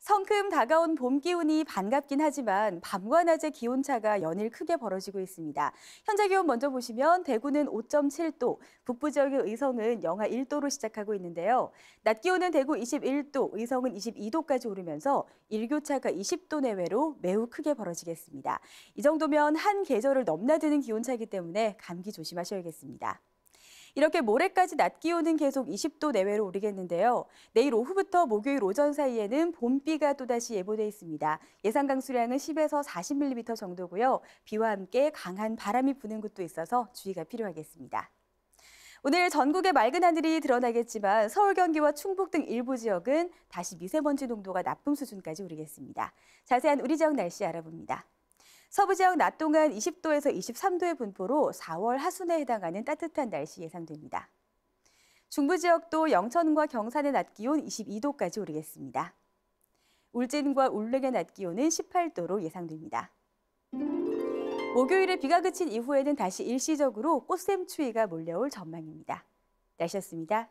성큼 다가온 봄 기운이 반갑긴 하지만 밤과 낮의 기온차가 연일 크게 벌어지고 있습니다. 현재 기온 먼저 보시면 대구는 5.7도, 북부 지역의 의성은 영하 1도로 시작하고 있는데요. 낮 기온은 대구 21도, 의성은 22도까지 오르면서 일교차가 20도 내외로 매우 크게 벌어지겠습니다. 이 정도면 한 계절을 넘나드는 기온차이기 때문에 감기 조심하셔야겠습니다. 이렇게 모레까지 낮 기온은 계속 20도 내외로 오르겠는데요. 내일 오후부터 목요일 오전 사이에는 봄비가 또다시 예보돼 있습니다. 예상 강수량은 10에서 40mm 정도고요. 비와 함께 강한 바람이 부는 곳도 있어서 주의가 필요하겠습니다. 오늘 전국에 맑은 하늘이 드러나겠지만 서울 경기와 충북 등 일부 지역은 다시 미세먼지 농도가 나쁨 수준까지 오르겠습니다. 자세한 우리 지역 날씨 알아봅니다. 서부 지역 낮 동안 20도에서 23도의 분포로 4월 하순에 해당하는 따뜻한 날씨 예상됩니다. 중부 지역도 영천과 경산의 낮 기온 22도까지 오르겠습니다. 울진과 울릉의 낮 기온은 18도로 예상됩니다. 목요일에 비가 그친 이후에는 다시 일시적으로 꽃샘추위가 몰려올 전망입니다. 날씨였습니다.